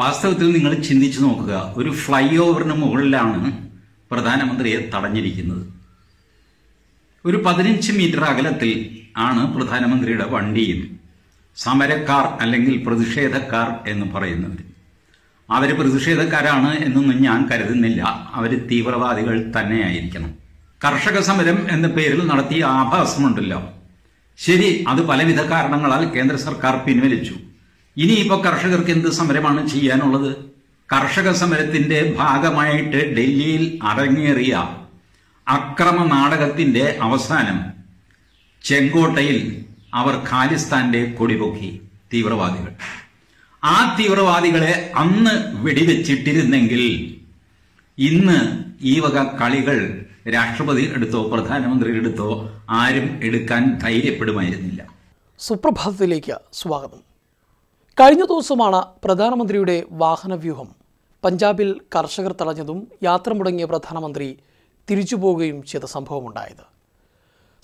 വാസ്തവത്തിൽ നിങ്ങൾ ചിന്തിച്ചു നോക്കുക ഒരു ഫ്ലൈ ഓവറിന് മുകളിലാണ് പ്രധാനമന്ത്രിയെ തടഞ്ഞിരിക്കുന്നത് ഒരു പതിനഞ്ച് മീറ്റർ അകലത്തിൽ ആണ് പ്രധാനമന്ത്രിയുടെ വണ്ടിയും സമരക്കാർ അല്ലെങ്കിൽ പ്രതിഷേധക്കാർ എന്ന് പറയുന്നവർ അവർ പ്രതിഷേധക്കാരാണ് എന്നൊന്നും ഞാൻ കരുതുന്നില്ല അവർ തീവ്രവാദികൾ തന്നെയായിരിക്കണം കർഷക സമരം എന്ന പേരിൽ നടത്തിയ ആഭാസമുണ്ടല്ലോ ശരി അത് പലവിധ കാരണങ്ങളാൽ കേന്ദ്ര സർക്കാർ പിൻവലിച്ചു ഇനിയിപ്പോൾ കർഷകർക്ക് എന്ത് സമരമാണ് ചെയ്യാനുള്ളത് കർഷക സമരത്തിന്റെ ഭാഗമായിട്ട് ഡൽഹിയിൽ അരങ്ങേറിയ അക്രമ നാടകത്തിന്റെ അവസാനം ചെങ്കോട്ടയിൽ അവർ ഖാലിസ്ഥാന്റെ കൊടിപൊക്കി തീവ്രവാദികൾ ആ തീവ്രവാദികളെ അന്ന് വെടിവെച്ചിട്ടിരുന്നെങ്കിൽ ഇന്ന് ഈ വക കളികൾ രാഷ്ട്രപതി എടുത്തോ പ്രധാനമന്ത്രി എടുത്തോ ആരും എടുക്കാൻ ധൈര്യപ്പെടുമായിരുന്നില്ല സുപ്രഭാതത്തിലേക്ക് സ്വാഗതം കഴിഞ്ഞ ദിവസമാണ് പ്രധാനമന്ത്രിയുടെ വാഹനവ്യൂഹം പഞ്ചാബിൽ കർഷകർ തടഞ്ഞതും യാത്ര മുടങ്ങിയ പ്രധാനമന്ത്രി തിരിച്ചു പോവുകയും ചെയ്ത സംഭവമുണ്ടായത്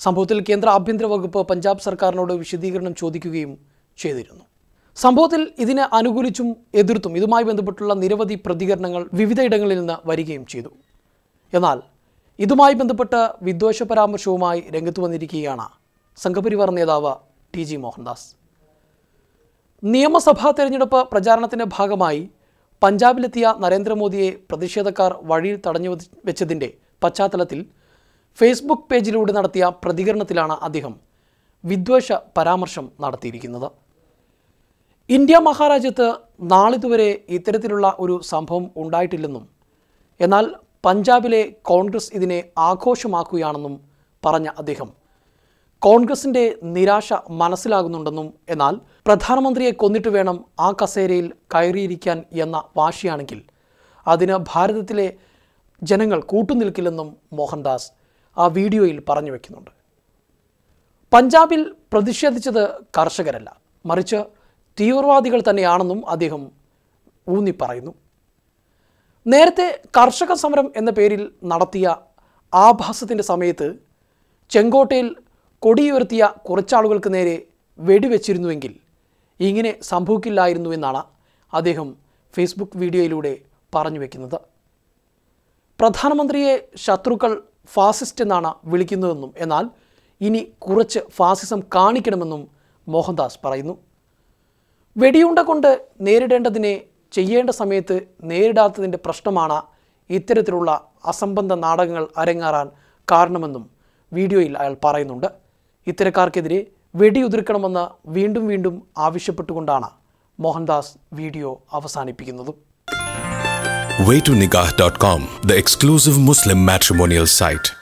സംഭവത്തിൽ കേന്ദ്ര ആഭ്യന്തര വകുപ്പ് പഞ്ചാബ് സർക്കാരിനോട് വിശദീകരണം ചോദിക്കുകയും ചെയ്തിരുന്നു സംഭവത്തിൽ ഇതിനെ അനുകൂലിച്ചും എതിർത്തും ഇതുമായി ബന്ധപ്പെട്ടുള്ള നിരവധി പ്രതികരണങ്ങൾ വിവിധയിടങ്ങളിൽ നിന്ന് വരികയും ചെയ്തു എന്നാൽ ഇതുമായി ബന്ധപ്പെട്ട വിദ്വേഷ പരാമർശവുമായി രംഗത്ത് വന്നിരിക്കുകയാണ് സംഘപരിവാർ നേതാവ് ടി ജി മോഹൻദാസ് നിയമസഭാ തെരഞ്ഞെടുപ്പ് പ്രചാരണത്തിന്റെ ഭാഗമായി പഞ്ചാബിലെത്തിയ നരേന്ദ്രമോദിയെ പ്രതിഷേധക്കാർ വഴിയിൽ തടഞ്ഞു വെച്ചതിൻ്റെ പശ്ചാത്തലത്തിൽ ഫേസ്ബുക്ക് പേജിലൂടെ നടത്തിയ പ്രതികരണത്തിലാണ് അദ്ദേഹം വിദ്വേഷ പരാമർശം നടത്തിയിരിക്കുന്നത് ഇന്ത്യ മഹാരാജ്യത്ത് നാളിതുവരെ ഇത്തരത്തിലുള്ള ഒരു സംഭവം ഉണ്ടായിട്ടില്ലെന്നും എന്നാൽ പഞ്ചാബിലെ കോൺഗ്രസ് ഇതിനെ ആഘോഷമാക്കുകയാണെന്നും പറഞ്ഞ അദ്ദേഹം കോൺഗ്രസിന്റെ നിരാശ മനസ്സിലാകുന്നുണ്ടെന്നും എന്നാൽ പ്രധാനമന്ത്രിയെ കൊന്നിട്ട് വേണം ആ കസേരയിൽ കയറിയിരിക്കാൻ എന്ന വാശിയാണെങ്കിൽ അതിന് ഭാരതത്തിലെ ജനങ്ങൾ കൂട്ടുനിൽക്കില്ലെന്നും മോഹൻദാസ് ആ വീഡിയോയിൽ പറഞ്ഞു വയ്ക്കുന്നുണ്ട് പഞ്ചാബിൽ പ്രതിഷേധിച്ചത് കർഷകരല്ല മറിച്ച് തീവ്രവാദികൾ തന്നെയാണെന്നും അദ്ദേഹം ഊന്നി പറയുന്നു നേരത്തെ കർഷക സമരം എന്ന പേരിൽ നടത്തിയ ആഭാസത്തിൻ്റെ സമയത്ത് ചെങ്കോട്ടയിൽ കൊടിയുയർത്തിയ കുറച്ചാളുകൾക്ക് നേരെ വെടിവെച്ചിരുന്നുവെങ്കിൽ ഇങ്ങനെ എന്നാണ് അദ്ദേഹം ഫേസ്ബുക്ക് വീഡിയോയിലൂടെ പറഞ്ഞു വയ്ക്കുന്നത് പ്രധാനമന്ത്രിയെ ശത്രുക്കൾ ഫാസിസ്റ്റ് എന്നാണ് വിളിക്കുന്നതെന്നും എന്നാൽ ഇനി കുറച്ച് ഫാസിസം കാണിക്കണമെന്നും മോഹൻദാസ് പറയുന്നു വെടിയുണ്ട കൊണ്ട് നേരിടേണ്ടതിനെ ചെയ്യേണ്ട സമയത്ത് നേരിടാത്തതിൻ്റെ പ്രശ്നമാണ് ഇത്തരത്തിലുള്ള അസംബന്ധ നാടകങ്ങൾ അരങ്ങേറാൻ കാരണമെന്നും വീഡിയോയിൽ അയാൾ പറയുന്നുണ്ട് ഇത്തരക്കാർക്കെതിരെ വെടിയുതിർക്കണമെന്ന വീണ്ടും വീണ്ടും ആവശ്യപ്പെട്ടുകൊണ്ടാണ് മോഹൻദാസ് വീഡിയോ അവസാനിപ്പിക്കുന്നത് way to nikah.com the exclusive muslim matrimonial site